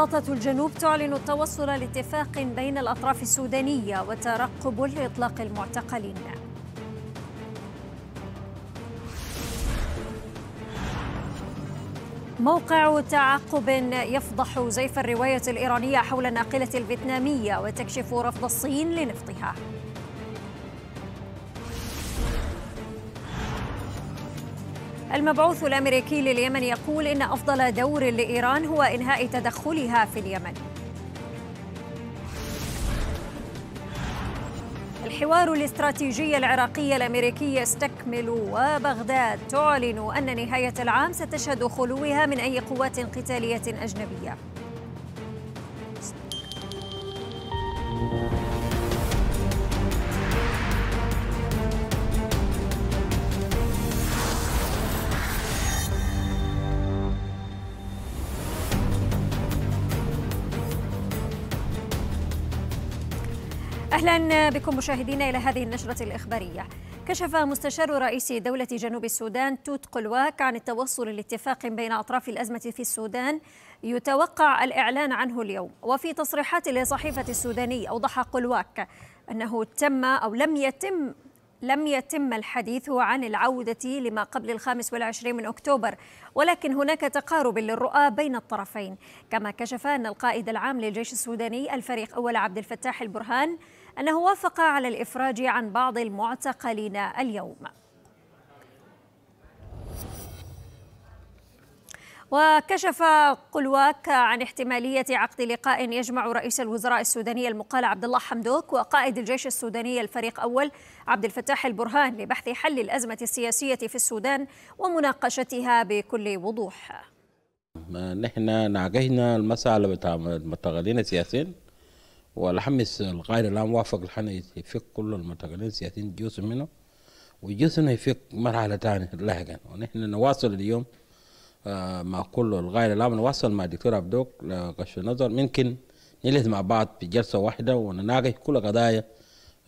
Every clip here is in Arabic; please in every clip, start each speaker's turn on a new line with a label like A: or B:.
A: وساطة الجنوب تعلن التوصل لاتفاق بين الأطراف السودانية وترقب لإطلاق المعتقلين موقع تعقب يفضح زيف الرواية الإيرانية حول الناقلة الفيتنامية وتكشف رفض الصين لنفطها المبعوث الأمريكي لليمن يقول إن أفضل دور لإيران هو إنهاء تدخلها في اليمن الحوار الاستراتيجي العراقي الامريكي يستكمل وبغداد تعلن ان نهايه العام ستشهد خلوها من اي قوات قتاليه اجنبيه أهلا بكم مشاهدينا إلى هذه النشرة الإخبارية كشف مستشار رئيس دولة جنوب السودان توت قلواك عن التوصل لاتفاق بين أطراف الأزمة في السودان يتوقع الإعلان عنه اليوم وفي تصريحات لصحيفة السوداني أوضح قلواك أنه تم أو لم يتم لم يتم الحديث عن العودة لما قبل الخامس والعشرين من أكتوبر ولكن هناك تقارب للرؤى بين الطرفين كما كشف أن القائد العام للجيش السوداني الفريق أول عبد الفتاح البرهان أنه وافق على الإفراج عن بعض المعتقلين اليوم وكشف قلواك عن احتمالية عقد لقاء يجمع رئيس الوزراء السوداني المقال عبد الله حمدوك وقائد الجيش السوداني الفريق أول عبد الفتاح البرهان لبحث حل الأزمة السياسية في السودان ومناقشتها بكل وضوح
B: نحن ناقشنا المسألة بتاع المتغلين السياسيين والحمس الغير لا موافق الحنا يفك كل المعتقلين السياسيين جزء منه وجزء يفك مرحلة ثانية لاحقا ونحن نواصل اليوم آه، مع كل الغير لا نواصل مع الدكتور عبدوك لغش النظر ممكن نجلس مع بعض في جلسة واحدة ونناقش كل قضايا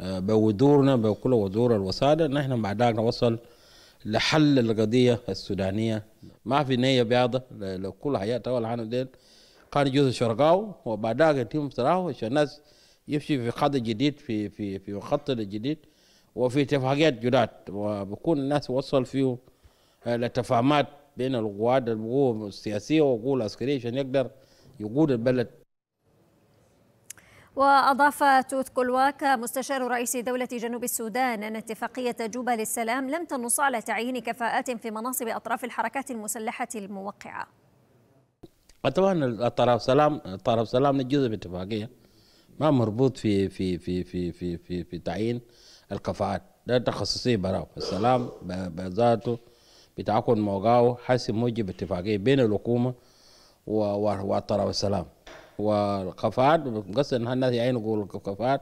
B: آه، بودورنا بكل ودور الوسادة نحن بعد ذلك نوصل لحل القضية السودانية ما في نية بياضة لكل حياة طول العالم كان جزء شرقاو وبعدها يتم صراحه عشان الناس يمشي في خط جديد في في في خط جديد وفي اتفاقيات جداد وبكون الناس وصل فيه آه، لتفاهمات بين القوات القوة السياسية والقوة العسكرية عشان يقدر يقود البلد
A: وأضاف توت كولواكا مستشار رئيس دولة جنوب السودان أن اتفاقية جوبا للسلام لم تنص على تعيين كفاءات في مناصب أطراف الحركات المسلحة الموقعة
B: طبعا الطرف سلام الطرف سلام جزء من اتفاقيه ما مربوط في في في في في في, في تعيين الكفاءات ده تخصصي براو السلام بذاته بتعاقد موقعه حسب موجب اتفاقيه بين الحكومه والطرف السلام والكفاءات بنقصد انها الناس يعينوا يقولوا الكفاءات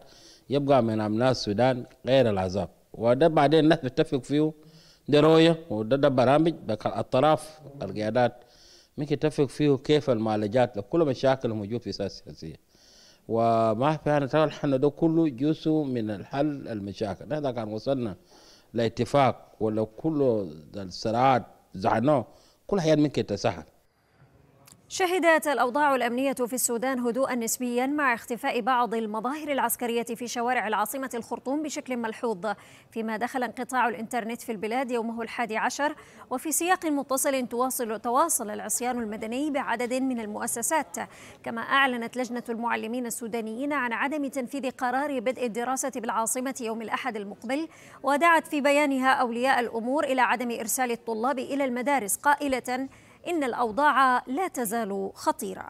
B: يبقى من ابناء السودان غير العذاب وده بعدين الناس بتتفق فيه دي رؤيه وده ده برامج الاطراف القيادات ممكن تفق فيه كيف المعالجات لكل مشاكل الموجودة في السياسة السياسية وما في أنا ترى الحل ده كله جزء من الحل المشاكل نحن كان وصلنا لاتفاق ولو كل الصراعات زعناه كل حياة ممكن تسهل
A: شهدت الأوضاع الأمنية في السودان هدوءا نسبيا مع اختفاء بعض المظاهر العسكرية في شوارع العاصمة الخرطوم بشكل ملحوظ فيما دخل انقطاع الإنترنت في البلاد يومه الحادي عشر وفي سياق متصل تواصل, تواصل العصيان المدني بعدد من المؤسسات كما أعلنت لجنة المعلمين السودانيين عن عدم تنفيذ قرار بدء الدراسة بالعاصمة يوم الأحد المقبل ودعت في بيانها أولياء الأمور إلى عدم إرسال الطلاب إلى المدارس قائلة إن الأوضاع لا تزال خطيرة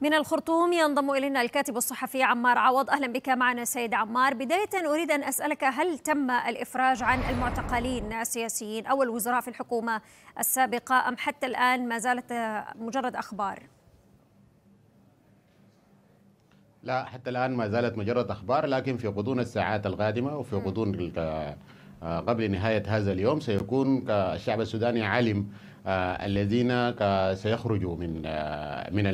A: من الخرطوم ينضم إلينا الكاتب الصحفي عمار عوض أهلا بك معنا سيد عمار بداية أريد أن أسألك هل تم الإفراج عن المعتقلين السياسيين أو الوزراء في الحكومة السابقة أم حتى الآن ما زالت مجرد أخبار؟
C: لا حتى الآن ما زالت مجرد أخبار لكن في غضون الساعات القادمة وفي غضون آه، قبل نهاية هذا اليوم سيكون الشعب السوداني عالم آه، الذين سيخرجوا من آه، من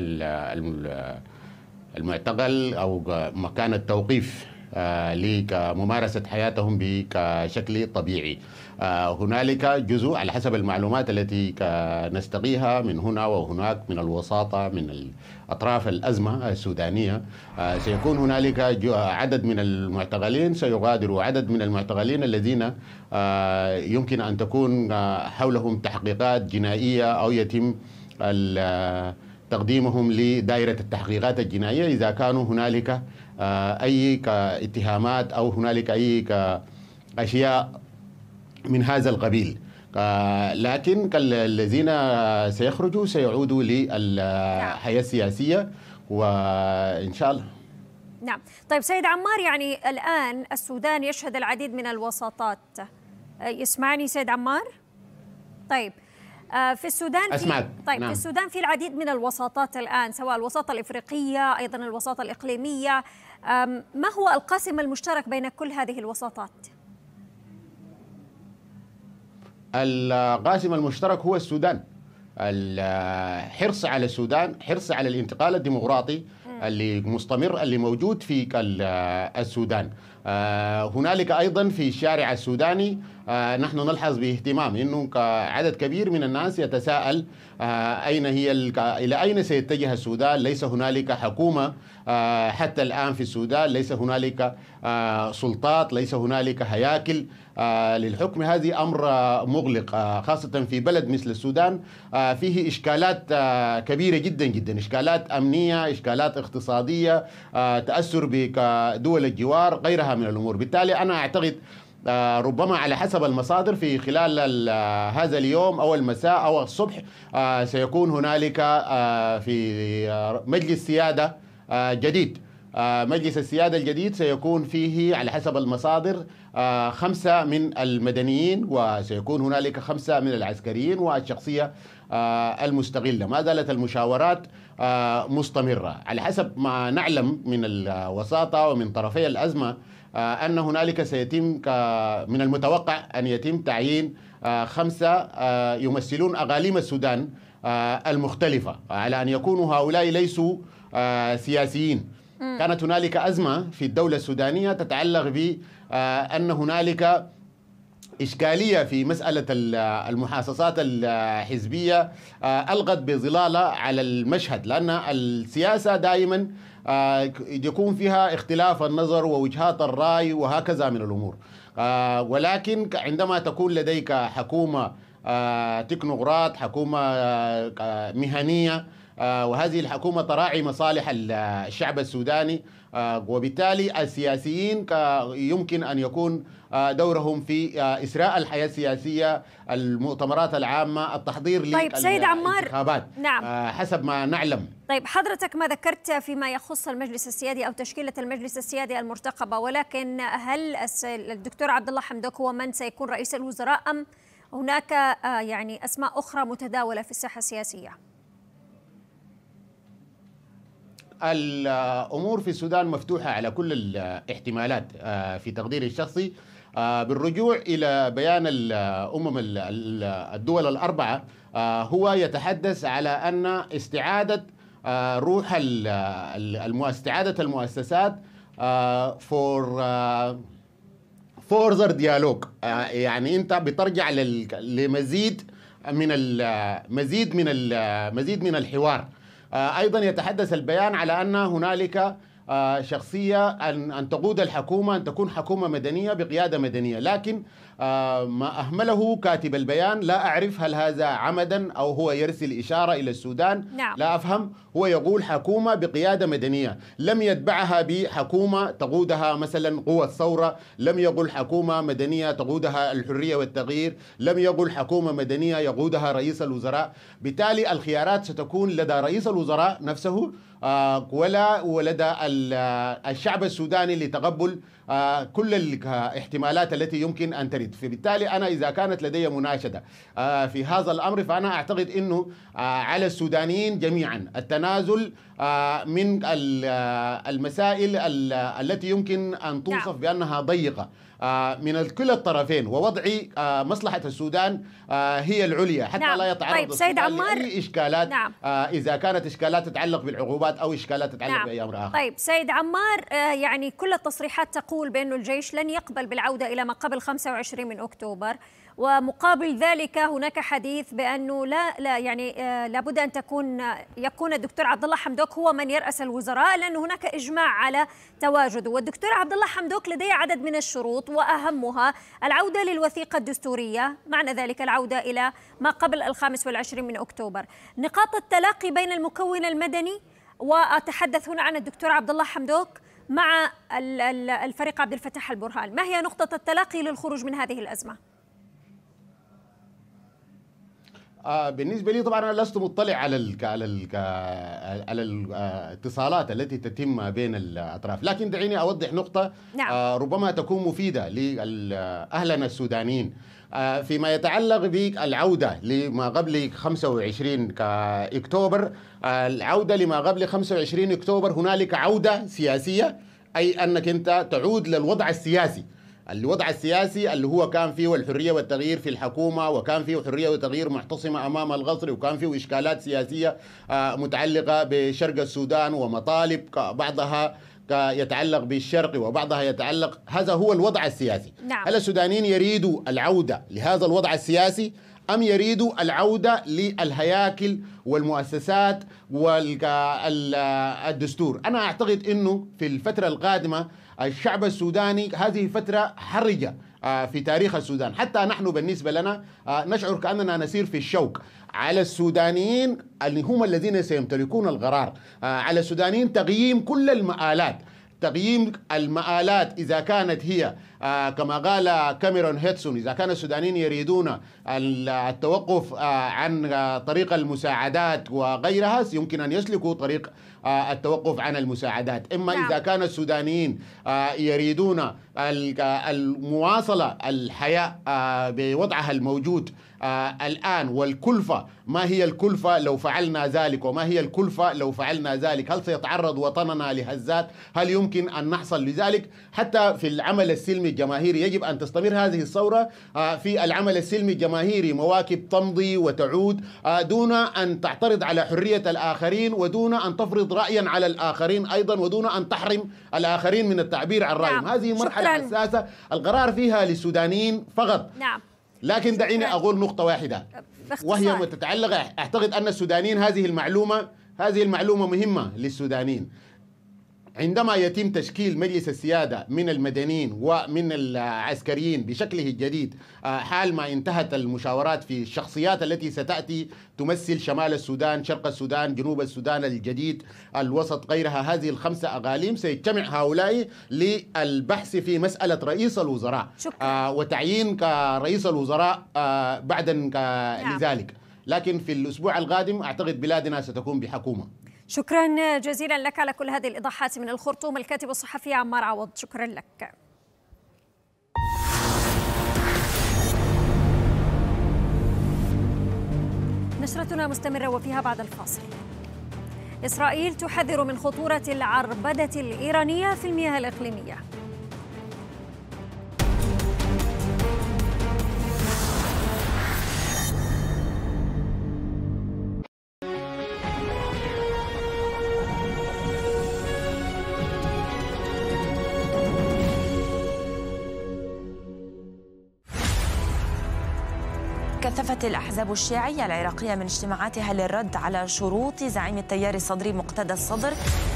C: المعتقل أو مكان التوقيف آه، لممارسة حياتهم بشكل طبيعي آه، هنالك جزء على حسب المعلومات التي نستقيها من هنا وهناك من الوساطة من أطراف الأزمة السودانية آه، سيكون هنالك عدد من المعتقلين سيغادروا عدد من المعتقلين الذين يمكن أن تكون حولهم تحقيقات جنائية أو يتم تقديمهم لدائرة التحقيقات الجنائية إذا كانوا هنالك آه، اي اتهامات او هنالك اي اشياء من هذا القبيل آه، لكن الذين سيخرجوا سيعودوا للحياه نعم. السياسيه وان شاء الله
A: نعم طيب سيد عمار يعني الان السودان يشهد العديد من الوساطات آه، يسمعني سيد عمار طيب في السودان أسمعك. طيب، في طيب نعم. في السودان في العديد من الوساطات الان سواء الوساطه الافريقيه ايضا الوساطه الاقليميه ما هو القاسم المشترك بين كل هذه الوساطات؟
C: القاسم المشترك هو السودان الحرص على السودان حرص على الانتقال الديمقراطي اللي مستمر اللي موجود في السودان أه، هنالك ايضا في الشارع السوداني آه، نحن نلحظ باهتمام انه عدد كبير من الناس يتساءل آه، اين هي الى اين سيتجه السودان ليس هنالك حكومه آه، حتى الان في السودان ليس هنالك سلطات ليس هنالك هياكل للحكم هذه امر مغلق خاصه في بلد مثل السودان فيه اشكالات كبيره جدا جدا اشكالات امنيه اشكالات اقتصاديه تاثر بدول الجوار غيرها من الامور بالتالي انا اعتقد آه، ربما على حسب المصادر في خلال آه، هذا اليوم او المساء او الصبح آه، سيكون هنالك في مجلس سياده جديد مجلس السيادة الجديد سيكون فيه على حسب المصادر خمسة من المدنيين وسيكون هنالك خمسة من العسكريين والشخصية المستقلة ما زالت المشاورات مستمرة على حسب ما نعلم من الوساطة ومن طرفي الأزمة آه، أن هنالك سيتم من المتوقع أن يتم تعيين آه، خمسة آه، يمثلون أغاليم السودان المختلفة على أن يكونوا هؤلاء ليسوا سياسيين كانت هنالك أزمة في الدولة السودانية تتعلق بأن هنالك إشكالية في مسألة المحاصصات الحزبية ألغت بظلالة على المشهد لأن السياسة دائما آه، يكون فيها اختلاف النظر ووجهات الرأي وهكذا من الأمور آه، ولكن عندما تكون لديك حكومة آه، تكنوقراط حكومة مهنية وهذه الحكومة تراعي مصالح الشعب السوداني آه، وبالتالي السياسيين يمكن أن يكون آه، دورهم في آه، إسراء الحياة السياسية المؤتمرات العامة التحضير طيب سيد عمار نعم. حسب ما نعلم
A: طيب حضرتك ما ذكرت فيما يخص المجلس السيادي او تشكيله المجلس السيادي المرتقبه ولكن هل الدكتور عبد الله حمدوك هو من سيكون رئيس الوزراء ام هناك يعني اسماء اخرى متداوله في الساحه السياسيه؟
C: الامور في السودان مفتوحه على كل الاحتمالات آه، في تقديري الشخصي آه، بالرجوع الى بيان الامم الدول الاربعه آه، هو يتحدث على ان استعاده روح استعاده المؤسسات فور فورزر ديالوج يعني انت بترجع لمزيد من المزيد من المزيد من الحوار آه، ايضا يتحدث البيان على ان هنالك آه، شخصيه ان تقود الحكومه ان تكون حكومه مدنيه بقياده مدنيه لكن آه، ما أهمله كاتب البيان لا أعرف هل هذا عمدا أو هو يرسل إشارة إلى السودان نعم. لا أفهم هو يقول حكومة بقيادة مدنية لم يتبعها بحكومة تقودها مثلا قوى الثورة لم يقل حكومة مدنية تقودها الحرية والتغيير لم يقل حكومة مدنية يقودها رئيس الوزراء بالتالي الخيارات ستكون لدى رئيس الوزراء نفسه آه، ولا ولدى آه، الشعب السوداني لتقبل آه، كل الاحتمالات التي يمكن أن ترد فبالتالي أنا إذا كانت لدي مناشدة آه، في هذا الأمر فأنا أعتقد أنه آه، على السودانيين جميعا التنازل من المسائل التي يمكن أن نعم. توصف بأنها ضيقة آه، من كل الطرفين ووضع آه، مصلحة السودان آه، هي العليا حتى نعم. لا يتعرض طيب سيد عمار أي إشكالات نعم. إذا كانت إشكالات تتعلق بالعقوبات أو إشكالات تتعلق نعم. بأي أمر آخر
A: طيب سيد عمار يعني كل التصريحات تقول بأن الجيش لن يقبل بالعودة إلى ما قبل 25 من أكتوبر ومقابل ذلك هناك حديث بانه لا لا يعني آه، لابد ان تكون يكون الدكتور عبد الله حمدوك هو من يراس الوزراء لان هناك اجماع على تواجده والدكتور عبد الله حمدوك لديه عدد من الشروط واهمها العوده للوثيقه الدستوريه معنى ذلك العوده الى ما قبل الخامس والعشرين من اكتوبر نقاط التلاقي بين المكون المدني واتحدث هنا عن الدكتور عبد الله حمدوك مع الفريق عبد الفتاح البرهان ما هي نقطه التلاقي للخروج من هذه الازمه
C: آه، بالنسبه لي طبعا انا لست مطلع على الـ على الـ على الاتصالات آه، التي تتم بين الاطراف لكن دعيني اوضح نقطه نعم. آه، ربما تكون مفيده لاهلنا السودانيين فيما يتعلق بالعوده لما قبل 25 اكتوبر العوده لما قبل 25 اكتوبر هنالك عوده سياسيه اي انك انت تعود للوضع السياسي الوضع السياسي اللي هو كان فيه الحريه والتغيير في الحكومه وكان فيه حريه وتغيير محتصمه امام الغصر وكان فيه اشكالات سياسيه آه، متعلقه بشرق السودان ومطالب بعضها يتعلق بالشرق وبعضها يتعلق هذا هو الوضع السياسي نعم. هل السودانيين يريدوا العوده لهذا الوضع السياسي أم يريدوا العودة للهياكل والمؤسسات والدستور أنا أعتقد أنه في الفترة القادمة الشعب السوداني هذه فترة حرجة آه، في تاريخ السودان حتى نحن بالنسبة لنا آه، نشعر كأننا نسير في الشوك على السودانيين اللي هم الذين سيمتلكون القرار آه، على السودانيين تقييم كل المآلات تقييم المآلات إذا كانت هي آه، كما قال كاميرون هيتسون إذا كان السودانيين يريدون التوقف آه، عن طريق المساعدات وغيرها يمكن أن يسلكوا طريق آه، التوقف عن المساعدات إما نعم. إذا كان السودانيين يريدون المواصلة الحياة بوضعها الموجود الآن والكلفة ما هي الكلفة لو فعلنا ذلك وما هي الكلفة لو فعلنا ذلك هل سيتعرض وطننا لهزات هل يمكن أن نحصل لذلك حتى في العمل السلمي الجماهيري يجب أن تستمر هذه الثورة آه، في العمل السلمي الجماهيري مواكب تمضي وتعود آه، دون أن تعترض على حرية الآخرين ودون أن تفرض رأيا على الآخرين أيضا ودون أن تحرم الآخرين من التعبير عن رأيهم نعم. هذه مرحلة شكرا. حساسة القرار فيها للسودانيين فقط نعم. لكن دعيني أقول نقطة واحدة وهي تتعلق أعتقد أن السودانيين هذه المعلومة هذه المعلومة مهمة للسودانيين عندما يتم تشكيل مجلس السيادة من المدنيين ومن العسكريين بشكله الجديد آه، حال ما انتهت المشاورات في الشخصيات التي ستأتي تمثل شمال السودان شرق السودان جنوب السودان الجديد الوسط غيرها هذه الخمسة أغاليم سيجتمع هؤلاء للبحث في مسألة رئيس الوزراء شكرا. آه، وتعيين كرئيس الوزراء آه، بعدا نعم. لذلك لكن في الأسبوع القادم أعتقد بلادنا ستكون بحكومة
A: شكرا جزيلا لك على كل هذه الإيضاحات من الخرطوم الكاتب الصحفي عمار عوض شكرا لك نشرتنا مستمرة وفيها بعد الفاصل إسرائيل تحذر من خطورة العربدة الإيرانية في المياه الإقليمية استنزفت الأحزاب الشيعية العراقية من اجتماعاتها للرد على شروط زعيم التيار الصدري مقتدى الصدر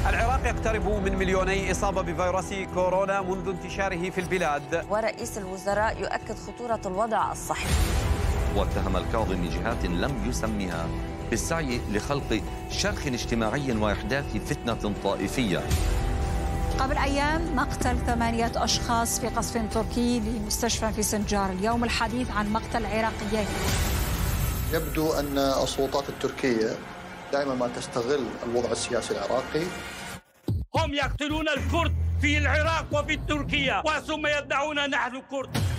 D: العراق يقترب من مليوني إصابة بفيروس كورونا منذ انتشاره في البلاد
A: ورئيس الوزراء يؤكد خطورة الوضع الصحي
E: واتهم الكاظمي جهات لم يسمها بالسعي لخلق شرخ اجتماعي وإحداث فتنة طائفية
A: قبل أيام مقتل ثمانية أشخاص في قصف تركي لمستشفى في سنجار اليوم الحديث عن مقتل عراقيين
F: يبدو أن السلطات التركية دائما ما تستغل الوضع السياسي العراقي
E: هم يقتلون الكرد في العراق وفي تركيا وثم يدعون نحن كرد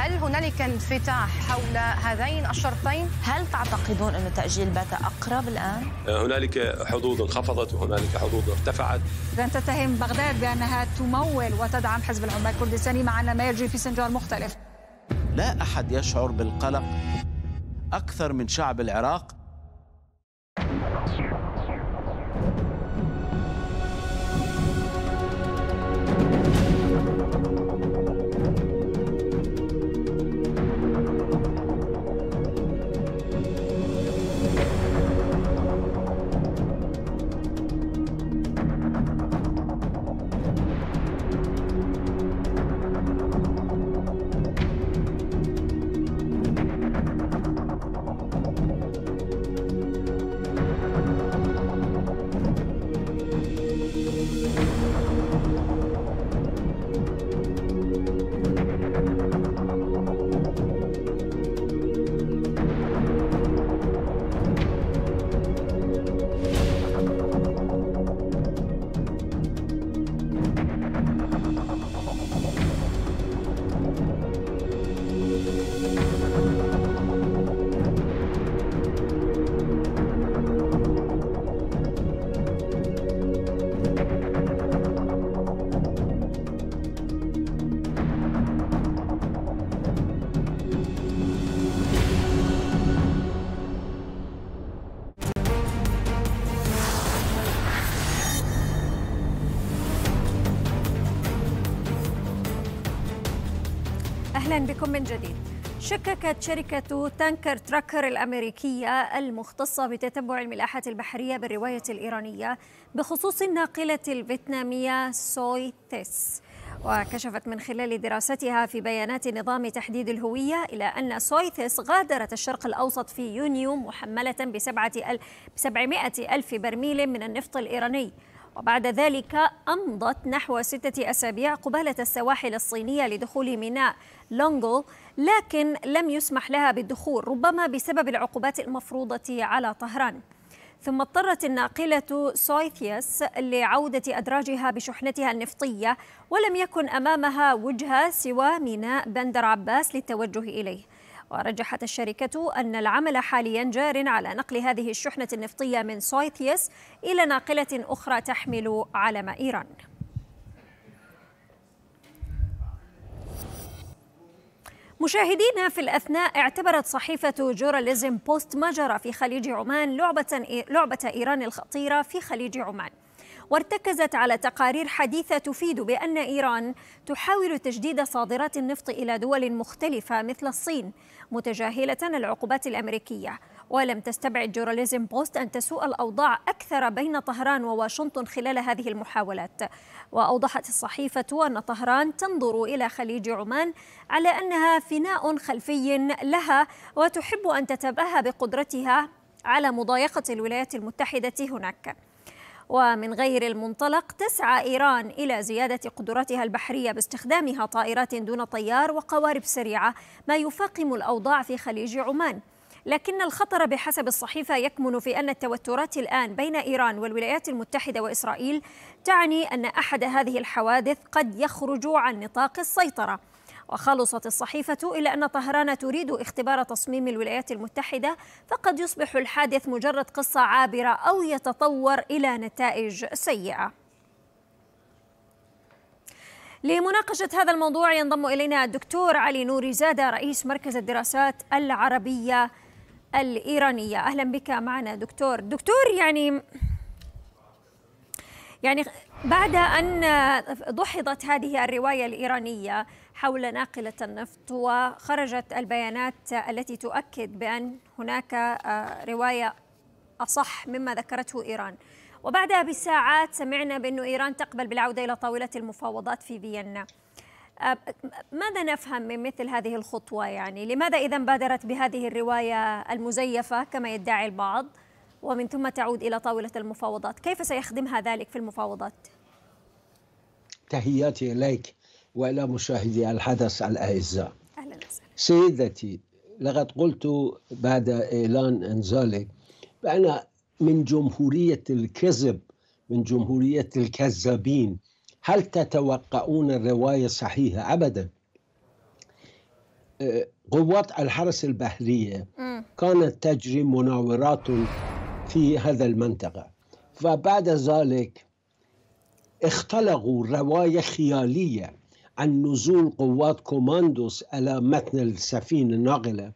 E: هل
F: هنالك انفتاح
A: حول هذين الشرطين؟ هل تعتقدون أن تأجيل باتا أقرب الآن؟
E: آه، هنالك حظوظ انخفضت وهنالك حظوظ ارتفعت
A: لن تتهم بغداد بأنها تمول وتدعم حزب العمال الكردستاني مع أن ما يجري في سنجار مختلف لا أحد
B: يشعر بالقلق أكثر من شعب العراق
A: من جديد شككت شركة تانكر تراكر الأمريكية المختصة بتتبع الملاحات البحرية بالرواية الإيرانية بخصوص الناقلة الفيتنامية سوي تيس وكشفت من خلال دراستها في بيانات نظام تحديد الهوية إلى أن سويثس غادرت الشرق الأوسط في يونيو محملة بسبعة أل... بسبعمائة ألف برميل من النفط الإيراني وبعد ذلك أمضت نحو ستة أسابيع قبالة السواحل الصينية لدخول ميناء لونغو لكن لم يسمح لها بالدخول ربما بسبب العقوبات المفروضة على طهران ثم اضطرت الناقلة سويثيوس لعودة أدراجها بشحنتها النفطية ولم يكن أمامها وجهة سوى ميناء بندر عباس للتوجه إليه ورجحت الشركة أن العمل حاليا جار على نقل هذه الشحنة النفطية من سويثيس إلى ناقلة أخرى تحمل علم إيران مشاهدينا في الأثناء اعتبرت صحيفة جوراليزم بوست ما جرى في خليج عمان لعبة إيران الخطيرة في خليج عمان وارتكزت على تقارير حديثة تفيد بأن إيران تحاول تجديد صادرات النفط إلى دول مختلفة مثل الصين متجاهلة العقوبات الأمريكية ولم تستبعد جوراليزم بوست أن تسوء الأوضاع أكثر بين طهران وواشنطن خلال هذه المحاولات وأوضحت الصحيفة أن طهران تنظر إلى خليج عمان على أنها فناء خلفي لها وتحب أن تتباهى بقدرتها على مضايقة الولايات المتحدة هناك ومن غير المنطلق تسعى إيران إلى زيادة قدراتها البحرية باستخدامها طائرات دون طيار وقوارب سريعة ما يفاقم الأوضاع في خليج عمان لكن الخطر بحسب الصحيفة يكمن في أن التوترات الآن بين إيران والولايات المتحدة وإسرائيل تعني أن أحد هذه الحوادث قد يخرج عن نطاق السيطرة وخلصت الصحيفة إلى أن طهران تريد اختبار تصميم الولايات المتحدة فقد يصبح الحادث مجرد قصة عابرة أو يتطور إلى نتائج سيئة لمناقشة هذا الموضوع ينضم إلينا الدكتور علي نوري زادة رئيس مركز الدراسات العربية الإيرانية أهلا بك معنا دكتور دكتور يعني يعني بعد أن دحضت هذه الرواية الإيرانية حول ناقلة النفط وخرجت البيانات التي تؤكد بأن هناك آه، رواية أصح مما ذكرته إيران وبعدها بساعات سمعنا بأن إيران تقبل بالعودة إلى طاولة المفاوضات في فيينا آه، ماذا نفهم من مثل هذه الخطوة يعني لماذا إذا بادرت بهذه الرواية المزيفة كما يدعي البعض ومن ثم تعود إلى طاولة المفاوضات كيف سيخدمها ذلك في المفاوضات
D: تحياتي إليك والى مشاهدي الحدث الاعزاء اهلا وسهلا سيدتي لقد قلت بعد اعلان انزالي بان من جمهوريه الكذب من جمهوريه الكذابين هل تتوقعون الروايه صحيحه ابدا أه، قوات الحرس البحريه كانت تجري مناورات في هذا المنطقه وبعد ذلك اختلقوا روايه خياليه عن نزول قوات كوماندوس على متن السفينة الناقلة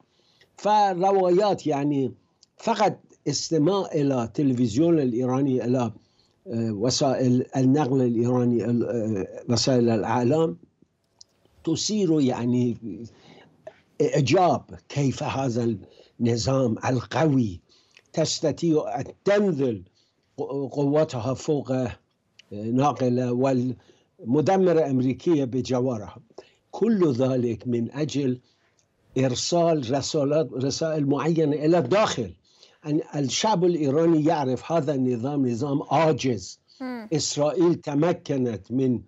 D: فروايات يعني فقط استماع إلى التلفزيون الإيراني إلى آه، وسائل النقل الإيراني آه، وسائل الإعلام تثير يعني إعجاب كيف هذا النظام القوي تستطيع أن تنزل قوتها فوق آه، ناقلة وال مدمرة أمريكية بجوارها كل ذلك من أجل إرسال رسالات رسائل معينة إلى الداخل أن الشعب الإيراني يعرف هذا النظام نظام عاجز إسرائيل تمكنت من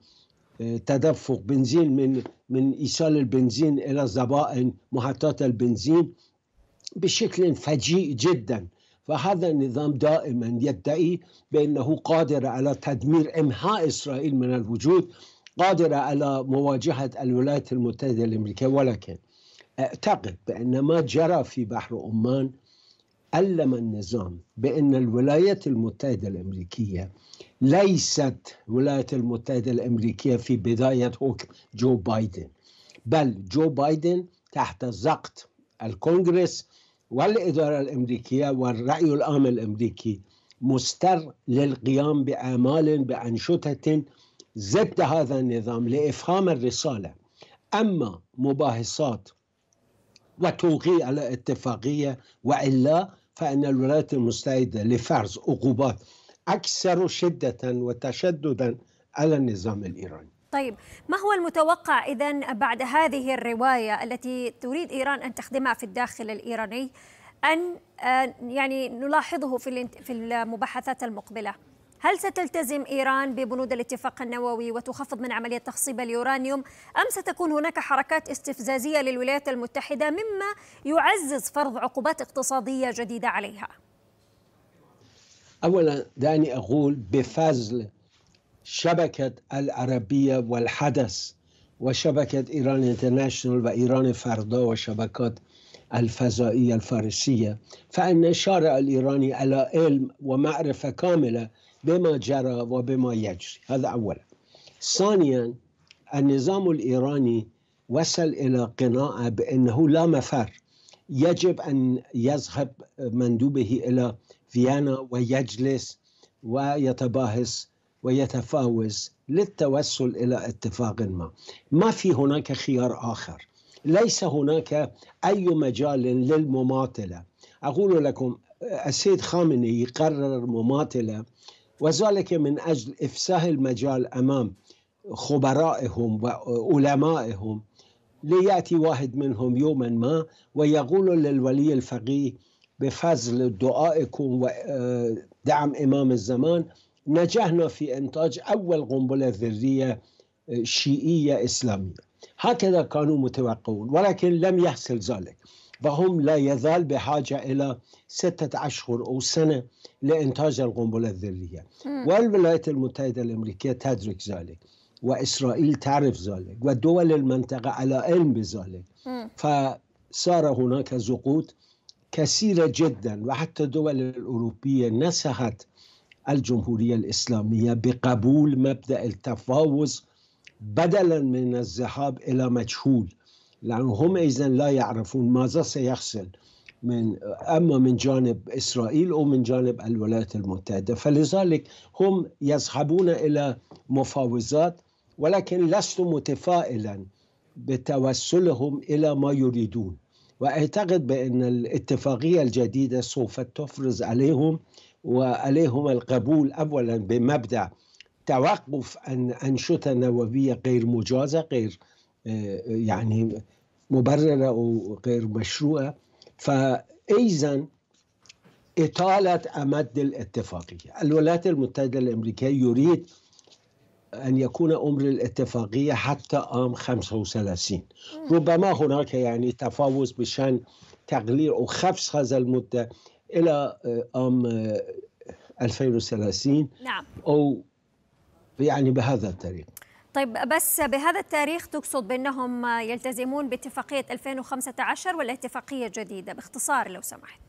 D: آه، تدفق بنزين من من ايصال البنزين الى زبائن محطات البنزين بشكل فجيء جدا فهذا النظام دائما يدعي بأنه قادر على تدمير انهاء إسرائيل من الوجود قادر على مواجهة الولايات المتحدة الأمريكية ولكن أعتقد بأن ما جرى في بحر عمان علم النظام بأن الولايات المتحدة الأمريكية ليست الولايات المتحدة الأمريكية في بداية حكم جو بايدن بل جو بايدن تحت زقت الكونغرس والإدارة الأمريكية والرأي العام الأمريكي مستر للقيام بأعمال بأنشطة ضد هذا النظام لإفهام الرسالة أما مباحثات وتوقيع على اتفاقية وإلا فأن الولايات المستعدة لفرض عقوبات أكثر شدة وتشددا على النظام الإيراني
A: طيب ما هو المتوقع إذا بعد هذه الرواية التي تريد إيران أن تخدمها في الداخل الإيراني أن آه، يعني نلاحظه في في المباحثات المقبلة هل ستلتزم إيران ببنود الاتفاق النووي وتخفض من عملية تخصيب اليورانيوم أم ستكون هناك حركات استفزازية للولايات المتحدة مما يعزز فرض عقوبات اقتصادية جديدة عليها؟
D: أولا دعني أقول بفضل شبكة العربية والحدث وشبكة إيران انترناشونال وإيران فردا وشبكات الفضائية الفارسية فإن الشارع الإيراني على علم ومعرفة كاملة بما جرى وبما يجري هذا أولا ثانيا النظام الإيراني وصل إلى قناعة بأنه لا مفر يجب أن يذهب مندوبه إلى فيينا ويجلس ويتباحث ويتفاوز للتوسل الى اتفاق ما ما في هناك خيار اخر ليس هناك اي مجال للمماطله اقول لكم السيد خامنئي قرر مماطله وذلك من اجل افساح المجال امام خبرائهم وعلمائهم لياتي واحد منهم يوما ما ويقول للولي الفقيه بفضل دعائكم ودعم آه، امام الزمان نجحنا في إنتاج أول قنبلة ذرية آه، شيعية إسلامية هكذا كانوا متوقعون ولكن لم يحصل ذلك وهم لا يزال بحاجة إلى ستة أشهر أو سنة لإنتاج القنبلة الذرية والولايات المتحدة الأمريكية تدرك ذلك وإسرائيل تعرف ذلك ودول المنطقة على علم بذلك فصار هناك سقوط كثيرة جدا وحتى الدول الأوروبية نسخت الجمهورية الإسلامية بقبول مبدأ التفاوض بدلا من الذهاب إلى مجهول لأنهم إذا لا يعرفون ماذا سيحصل من أما من جانب إسرائيل أو من جانب الولايات المتحدة فلذلك هم يذهبون إلى مفاوضات ولكن لست متفائلا بتوسلهم إلى ما يريدون وأعتقد بأن الاتفاقية الجديدة سوف تفرز عليهم وعليهما القبول أولا بمبدأ توقف أن أنشطة نووية غير مجازة غير آه، يعني مبررة وغير مشروعة فأيضا إطالة أمد الاتفاقية الولايات المتحدة الأمريكية يريد أن يكون عمر الاتفاقية حتى عام 35 ربما هناك يعني تفاوز بشأن تقليل أو خفض هذا المدة الى آه، عام 2030 آه، نعم او يعني بهذا الطريق
A: طيب بس بهذا التاريخ تقصد بانهم يلتزمون باتفاقيه 2015 ولا اتفاقيه جديده باختصار لو سمحت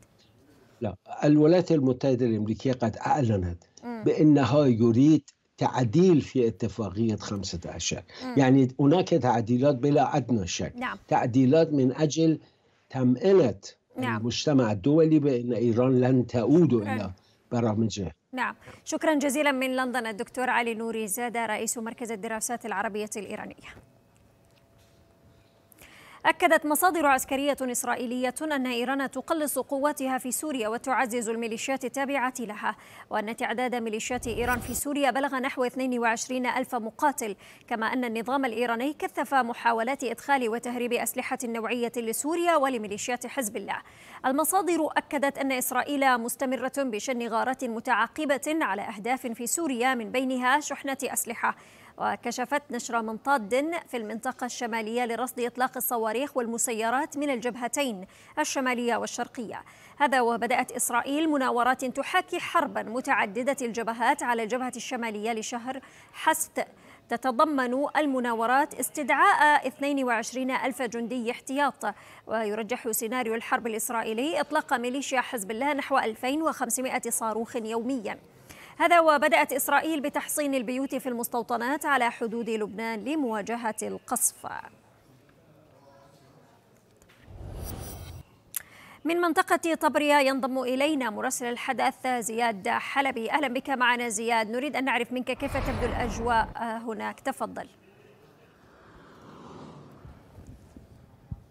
D: لا الولايات المتحده الامريكيه قد اعلنت
A: بانها
D: يريد تعديل في اتفاقية 15 مم. يعني هناك تعديلات بلا أدنى شك نعم. تعديلات من أجل تمئنة نعم. المجتمع الدولي بأن إيران لن تعود إلى أه. برامجها
A: نعم شكرا جزيلا من لندن الدكتور علي نوري زادة رئيس مركز الدراسات العربية الإيرانية أكدت مصادر عسكرية إسرائيلية أن إيران تقلص قواتها في سوريا وتعزز الميليشيات التابعة لها وأن تعداد ميليشيات إيران في سوريا بلغ نحو 22 ألف مقاتل كما أن النظام الإيراني كثف محاولات إدخال وتهريب أسلحة نوعية لسوريا ولميليشيات حزب الله المصادر أكدت أن إسرائيل مستمرة بشن غارات متعاقبة على أهداف في سوريا من بينها شحنة أسلحة وكشفت نشر منطاد في المنطقة الشمالية لرصد إطلاق الصواريخ والمسيرات من الجبهتين الشمالية والشرقية هذا وبدأت إسرائيل مناورات تحاكي حربا متعددة الجبهات على الجبهة الشمالية لشهر حست تتضمن المناورات استدعاء 22 ألف جندي احتياط ويرجح سيناريو الحرب الإسرائيلي إطلاق ميليشيا حزب الله نحو 2500 صاروخ يومياً هذا وبدأت إسرائيل بتحصين البيوت في المستوطنات على حدود لبنان لمواجهة القصف من منطقة طبريا ينضم إلينا مراسل الحدث زياد حلبي أهلا بك معنا زياد نريد أن نعرف منك كيف تبدو الأجواء هناك تفضل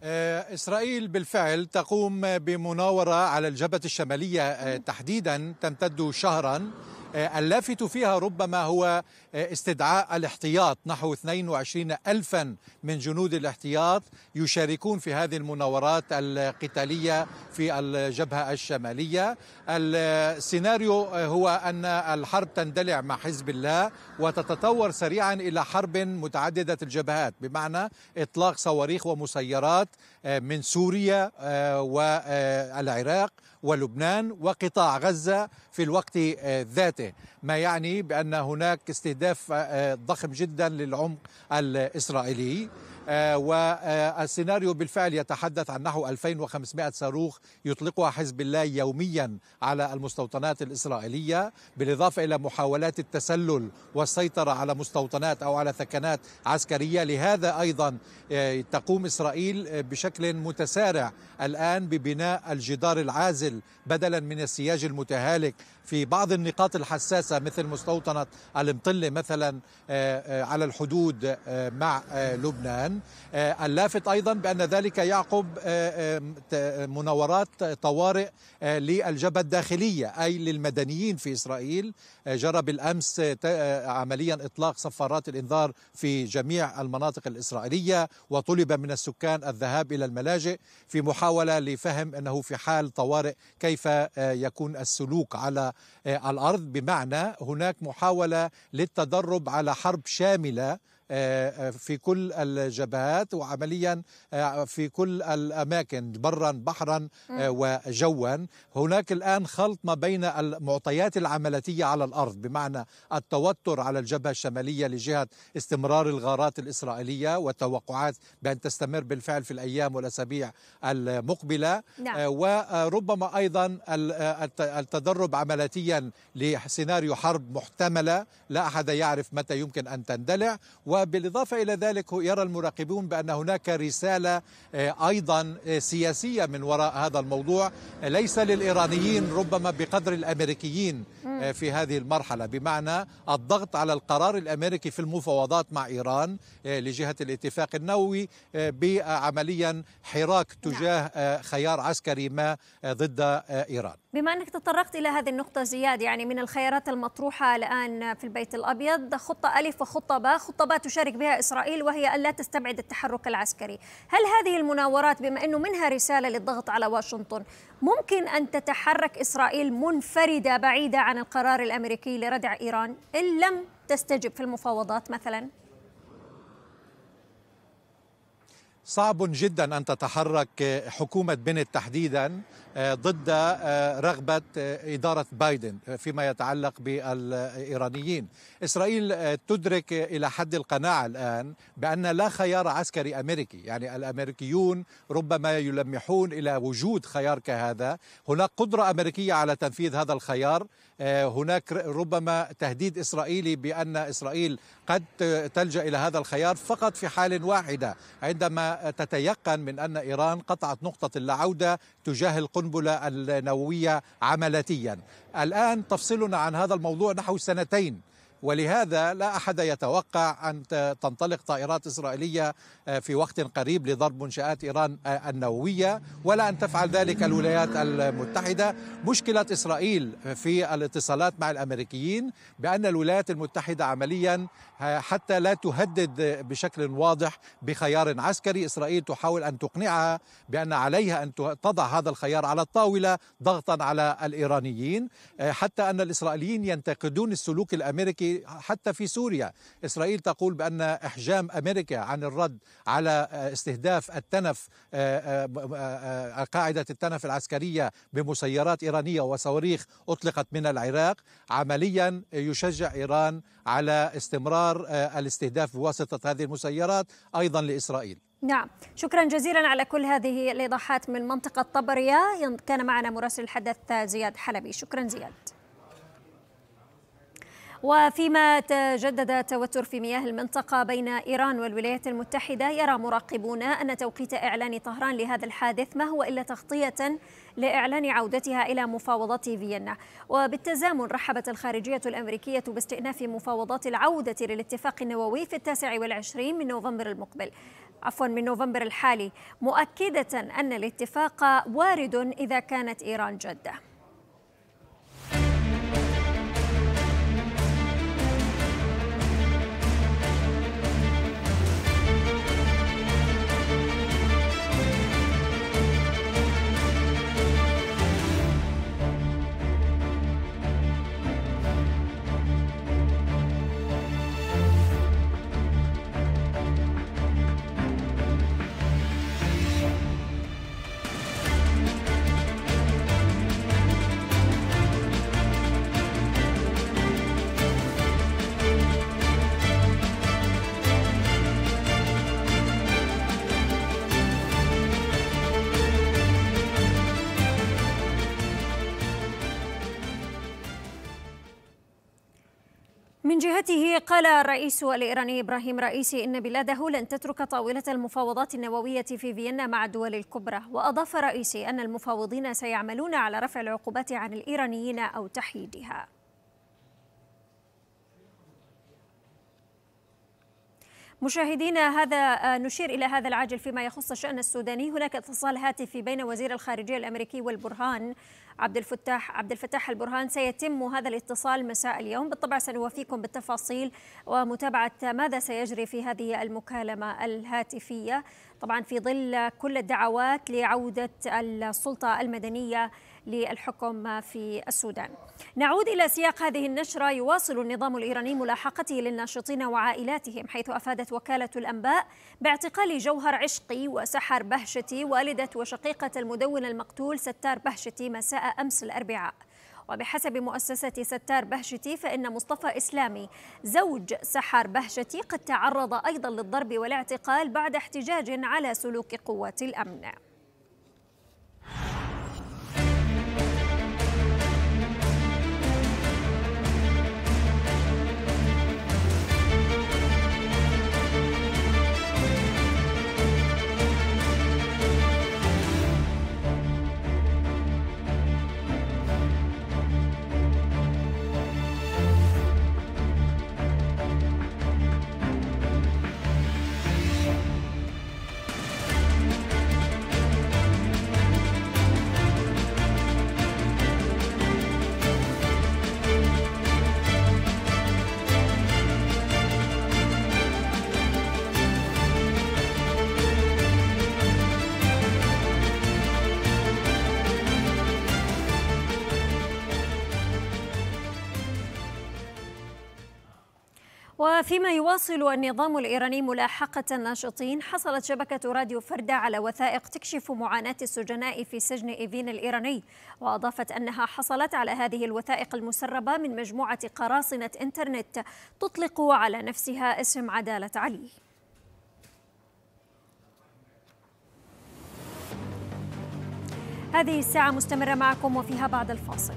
G: آه، إسرائيل بالفعل تقوم بمناورة على الجبهة الشمالية آه، تحديدا تمتد شهرا آه، اللافت فيها ربما هو آه، استدعاء الاحتياط نحو 22 ألفا من جنود الاحتياط يشاركون في هذه المناورات القتالية في الجبهة الشمالية السيناريو آه، هو أن الحرب تندلع مع حزب الله وتتطور سريعا إلى حرب متعددة الجبهات بمعنى إطلاق صواريخ ومسيرات آه، من سوريا آه، والعراق ولبنان وقطاع غزه في الوقت آه، ذاته، ما يعني بان هناك استهداف ضخم جدا للعمق الاسرائيلي. آه، والسيناريو بالفعل يتحدث عن نحو 2500 صاروخ يطلقها حزب الله يوميا على المستوطنات الإسرائيلية بالإضافة إلى محاولات التسلل والسيطرة على مستوطنات أو على ثكنات عسكرية لهذا أيضا آه، تقوم إسرائيل آه، بشكل متسارع الآن ببناء الجدار العازل بدلا من السياج المتهالك في بعض النقاط الحساسة مثل مستوطنة المطلة مثلا آه، آه، على الحدود آه، مع لبنان اللافت أيضا بأن ذلك يعقب مناورات طوارئ للجبهة الداخلية أي للمدنيين في إسرائيل جرى بالأمس عمليا إطلاق صفارات الإنذار في جميع المناطق الإسرائيلية وطلب من السكان الذهاب إلى الملاجئ في محاولة لفهم أنه في حال طوارئ كيف يكون السلوك على آه، الارض بمعنى هناك محاوله للتدرب على حرب شامله آه، آه، في كل الجبهات وعمليا آه، في كل الاماكن برا بحرا وجوا هناك الان خلط ما بين المعطيات العمليه على الارض بمعنى التوتر على الجبهه الشماليه لجهه استمرار الغارات الاسرائيليه والتوقعات بان تستمر بالفعل في الايام والاسابيع المقبله نعم. وربما ايضا التدرب عملتيا لسيناريو حرب محتمله لا احد يعرف متى يمكن ان تندلع و وبالإضافة إلى ذلك يرى المراقبون بأن هناك رسالة آه، أيضا آه، سياسية من وراء هذا الموضوع ليس للإيرانيين ربما بقدر الأمريكيين آه، في هذه المرحلة بمعنى الضغط على القرار الأمريكي في المفاوضات مع إيران لجهة الاتفاق النووي بعمليا حراك تجاه نعم. خيار عسكري ما ضد إيران
A: بما أنك تطرقت إلى هذه النقطة زياد يعني من الخيارات المطروحة الآن في البيت الأبيض خطة ألف وخطة باء خطة باء تشارك بها إسرائيل وهي ألا تستبعد التحرك العسكري هل هذه المناورات بما أنه منها رسالة للضغط على واشنطن ممكن أن تتحرك إسرائيل منفردة بعيدة عن القرار الأمريكي لردع إيران إن لم تستجب في المفاوضات مثلاً؟
G: صعب جدا ان تتحرك حكومه بنت تحديدا ضد آه، رغبة آه، إدارة بايدن آه، فيما يتعلق بالإيرانيين إسرائيل تدرك إلى حد القناعة الآن بأن لا خيار عسكري أمريكي يعني الأمريكيون ربما يلمحون إلى وجود خيار كهذا هناك قدرة أمريكية على تنفيذ هذا الخيار هناك ربما تهديد إسرائيلي بأن إسرائيل قد تلجأ إلى هذا الخيار فقط في حال واحدة عندما تتيقن من أن إيران قطعت نقطة اللا تجاه القنبلة القنبله النوويه عمليا. الان تفصلنا عن هذا الموضوع نحو سنتين ولهذا لا احد يتوقع ان تنطلق طائرات اسرائيليه في وقت قريب لضرب منشآت إيران النووية ولا أن تفعل ذلك الولايات المتحدة مشكلة إسرائيل في الاتصالات مع الأمريكيين بأن الولايات المتحدة عمليا آه، حتى لا تهدد بشكل واضح بخيار عسكري إسرائيل تحاول أن تقنعها بأن عليها أن تضع هذا الخيار على الطاولة ضغطا على الإيرانيين آه، حتى أن الإسرائيليين ينتقدون السلوك الأمريكي حتى في سوريا إسرائيل تقول بأن إحجام أمريكا عن الرد على استهداف التنف آه، آه، آه، قاعدة التنف العسكرية بمسيرات إيرانية وصواريخ أطلقت من العراق عمليا يشجع إيران على استمرار الاستهداف بواسطة هذه المسيرات أيضا لإسرائيل
A: نعم شكرا جزيلا على كل هذه الإيضاحات من منطقة طبرية كان معنا مراسل الحدث زياد حلبي شكرا زياد وفيما تجدد توتر في مياه المنطقة بين إيران والولايات المتحدة يرى مراقبون أن توقيت إعلان طهران لهذا الحادث ما هو إلا تغطية لإعلان عودتها إلى مفاوضات فيينا وبالتزامن رحبت الخارجية الأمريكية باستئناف مفاوضات العودة للاتفاق النووي في التاسع والعشرين من نوفمبر المقبل عفوا من نوفمبر الحالي مؤكدة أن الاتفاق وارد إذا كانت إيران جادة جهته قال الرئيس الإيراني إبراهيم رئيسي إن بلاده لن تترك طاولة المفاوضات النووية في فيينا مع الدول الكبرى وأضاف رئيسي أن المفاوضين سيعملون على رفع العقوبات عن الإيرانيين أو تحييدها مشاهدينا هذا نشير إلى هذا العاجل فيما يخص الشأن السوداني هناك اتصال هاتفي بين وزير الخارجية الأمريكي والبرهان عبد الفتاح عبد الفتاح البرهان سيتم هذا الاتصال مساء اليوم بالطبع سنوافيكم بالتفاصيل ومتابعة ماذا سيجري في هذه المكالمة الهاتفية طبعا في ظل كل الدعوات لعودة السلطة المدنية للحكم في السودان نعود إلى سياق هذه النشرة يواصل النظام الإيراني ملاحقته للناشطين وعائلاتهم حيث أفادت وكالة الأنباء باعتقال جوهر عشقي وسحر بهشتي والدة وشقيقة المدون المقتول ستار بهشتي مساء أمس الأربعاء وبحسب مؤسسة ستار بهشتي فإن مصطفى إسلامي زوج سحر بهشتي قد تعرض أيضا للضرب والاعتقال بعد احتجاج على سلوك قوات الأمن وفيما يواصل النظام الإيراني ملاحقة الناشطين حصلت شبكة راديو فردة على وثائق تكشف معاناة السجناء في سجن إيفين الإيراني وأضافت أنها حصلت على هذه الوثائق المسربة من مجموعة قراصنة إنترنت تطلق على نفسها اسم عدالة علي هذه الساعة مستمرة معكم وفيها بعد الفاصل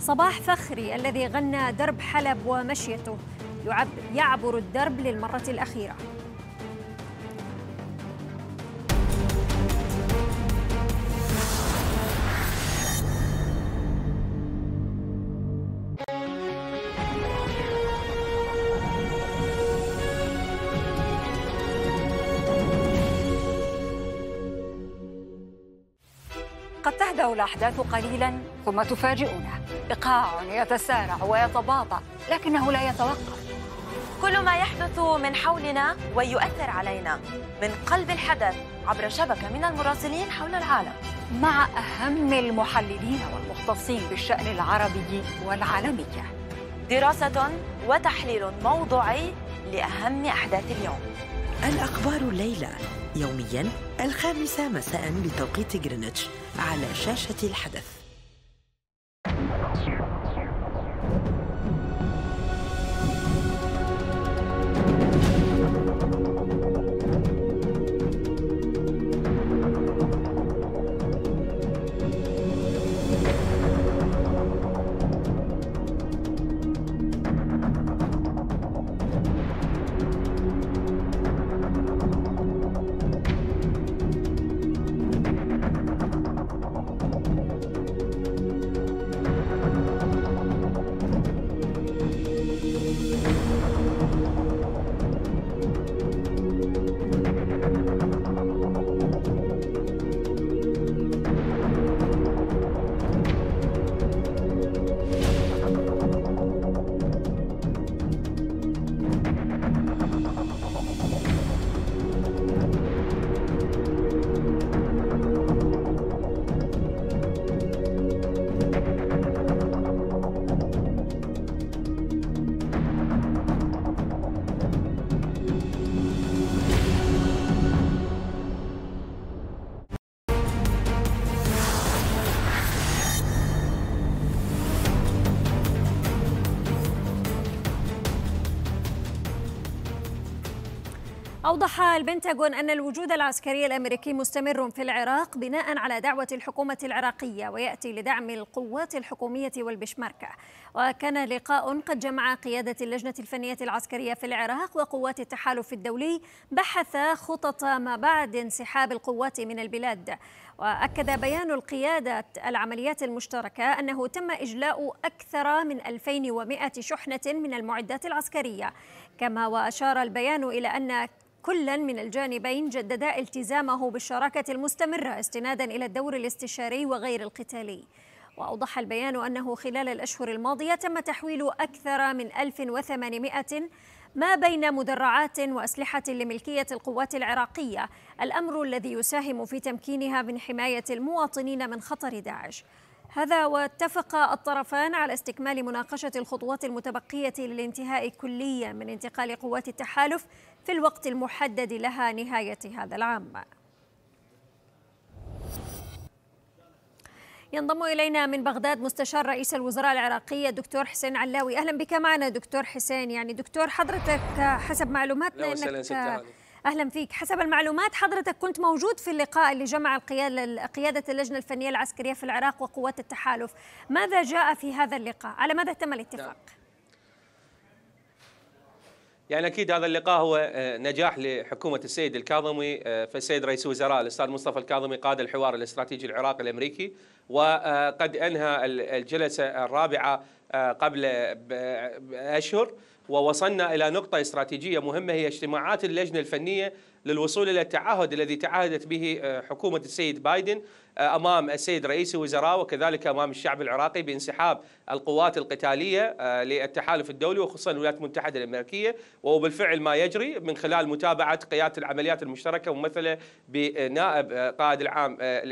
A: صباح فخري الذي غنى درب حلب ومشيته يعبر الدرب للمرة الأخيرة قد تهدأ الأحداث قليلا ثم تفاجئنا إيقاع يتسارع ويتباطأ لكنه لا يتوقف كل ما يحدث من حولنا ويؤثر علينا من قلب الحدث عبر شبكة من المراسلين حول العالم مع أهم المحللين والمختصين بالشأن العربي والعالمي دراسة وتحليل موضوعي لأهم أحداث اليوم
G: الأخبار الليلة يوميا الخامسة مساء بتوقيت
A: غرينتش على شاشة الحدث أوضح البنتاغون أن الوجود العسكري الأمريكي مستمر في العراق بناء على دعوة الحكومة العراقية ويأتي لدعم القوات الحكومية والبشمركة وكان لقاء قد جمع قيادة اللجنة الفنية العسكرية في العراق وقوات التحالف الدولي بحث خطط ما بعد انسحاب القوات من البلاد وأكد بيان القيادة العمليات المشتركة أنه تم إجلاء أكثر من 2100 شحنة من المعدات العسكرية كما وأشار البيان إلى أن كلا من الجانبين جددا التزامه بالشراكة المستمرة استنادا إلى الدور الاستشاري وغير القتالي وأوضح البيان أنه خلال الأشهر الماضية تم تحويل أكثر من 1800 ما بين مدرعات وأسلحة لملكية القوات العراقية الأمر الذي يساهم في تمكينها من حماية المواطنين من خطر داعش هذا واتفق الطرفان على استكمال مناقشة الخطوات المتبقية للانتهاء كليا من انتقال قوات التحالف في الوقت المحدد لها نهاية هذا العام ينضم إلينا من بغداد مستشار رئيس الوزراء العراقي الدكتور حسين علاوي أهلا بك معنا دكتور حسين يعني دكتور حضرتك حسب معلوماتنا أنك أهلا فيك حسب المعلومات حضرتك كنت موجود في اللقاء اللي جمع قيادة اللجنة الفنية العسكرية في العراق وقوات التحالف ماذا جاء في هذا اللقاء؟ على ماذا تم الاتفاق؟ نعم.
E: يعني اكيد هذا اللقاء هو آه، نجاح لحكومه السيد الكاظمي آه، فالسيد رئيس الوزراء الاستاذ مصطفى الكاظمي قاد الحوار الاستراتيجي العراقي الامريكي وقد انهى الجلسه الرابعه آه، قبل اشهر ووصلنا إلى نقطة استراتيجية مهمة هي اجتماعات اللجنة الفنية للوصول إلى التعهد الذي تعهدت به آه، حكومة السيد بايدن امام السيد رئيس الوزراء وكذلك امام الشعب العراقي بانسحاب القوات القتاليه آه، للتحالف الدولي وخصوصا الولايات المتحده الامريكيه وبالفعل ما يجري من خلال متابعه قياده العمليات المشتركه ممثله بنائب آه، قائد العام آه،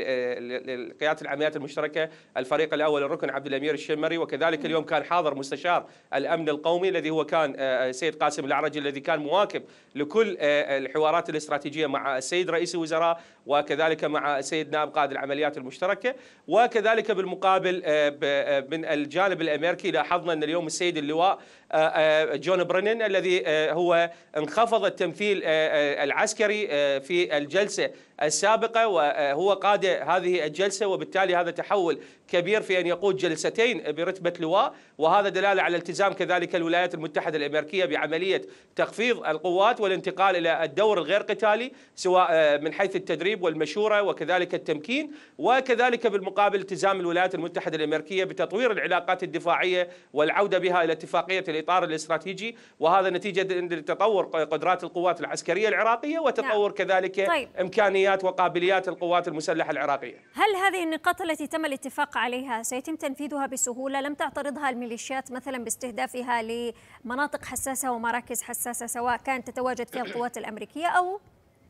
E: لقياده العمليات المشتركه الفريق الاول الركن عبد الامير الشمري وكذلك اليوم كان حاضر مستشار الامن القومي الذي هو كان السيد قاسم العرجي الذي كان مواكب لكل الحوارات الاستراتيجيه مع السيد رئيس الوزراء وكذلك مع السيد نائب قائد العمليات العمليات المشتركه وكذلك بالمقابل آه، آه، من الجانب الامريكي لاحظنا ان اليوم السيد اللواء آه، آه، جون برينن الذي آه، هو انخفض التمثيل العسكري في الجلسة السابقة وهو قاد هذه الجلسة وبالتالي هذا تحول كبير في أن يقود جلستين برتبة لواء وهذا دلالة على التزام كذلك الولايات المتحدة الأمريكية بعملية تخفيض القوات والانتقال إلى الدور الغير قتالي سواء من حيث التدريب والمشورة وكذلك التمكين وكذلك بالمقابل التزام الولايات المتحدة الأمريكية بتطوير العلاقات الدفاعية والعودة بها إلى اتفاقية الإطار الاستراتيجي وهذا نتيجة لتطور قدرات القوات العسكرية العراقية وتطور نعم. كذلك طيب. إمكانيات وقابليات القوات المسلحة العراقية
A: هل هذه النقاط التي تم الاتفاق عليها سيتم تنفيذها بسهولة لم تعترضها الميليشيات مثلا باستهدافها لمناطق حساسة ومراكز حساسة سواء كانت تتواجد فيها القوات الأمريكية أو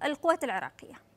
A: القوات العراقية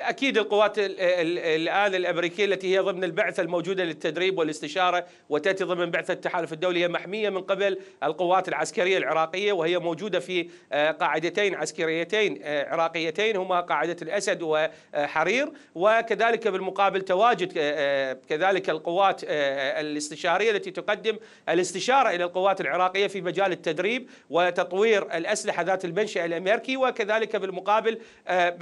E: اكيد القوات الان الامريكيه التي هي ضمن البعثه الموجوده للتدريب والاستشاره وتاتي ضمن بعثه التحالف الدولي هي محميه من قبل القوات العسكريه العراقيه وهي موجوده في آه، قاعدتين عسكريتين آه، عراقيتين هما قاعده الاسد وحرير وكذلك بالمقابل تواجد آه، كذلك القوات الاستشاريه التي تقدم الاستشاره الى القوات العراقيه في مجال التدريب وتطوير الاسلحه ذات المنشا الامريكي وكذلك بالمقابل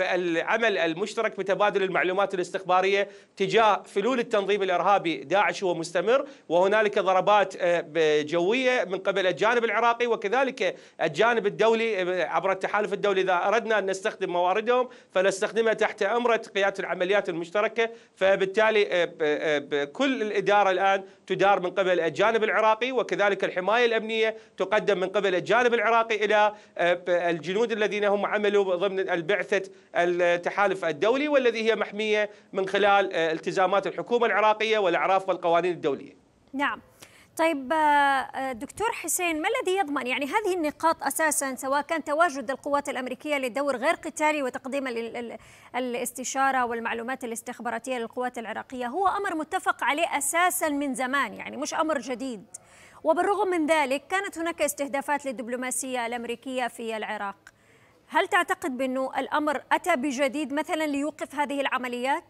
E: العمل المشترك في بتبادل المعلومات الاستخبارية تجاه فلول التنظيم الإرهابي داعش هو مستمر وهنالك ضربات آه، جوية من قبل الجانب العراقي وكذلك الجانب الدولي آه، عبر التحالف الدولي إذا أردنا أن نستخدم مواردهم فنستخدمها تحت أمرة قيادة العمليات المشتركة فبالتالي آه، كل الإدارة الآن تدار من قبل الجانب العراقي وكذلك الحماية الأمنية تقدم من قبل الجانب العراقي إلى الجنود الذين هم عملوا ضمن البعثة التحالف الدولي الدولي والذي هي محمية من خلال آه، التزامات الحكومة العراقية والأعراف والقوانين الدولية
A: نعم طيب آه، آه، دكتور حسين ما الذي يضمن يعني هذه النقاط اساسا سواء كان تواجد القوات الامريكيه لدور غير قتالي وتقديم الاستشاره والمعلومات الاستخباراتيه للقوات العراقيه هو امر متفق عليه اساسا من زمان يعني مش امر جديد وبالرغم من ذلك كانت هناك استهدافات للدبلوماسيه الامريكيه في العراق هل تعتقد بأنه الأمر أتى بجديد مثلا ليوقف هذه العمليات؟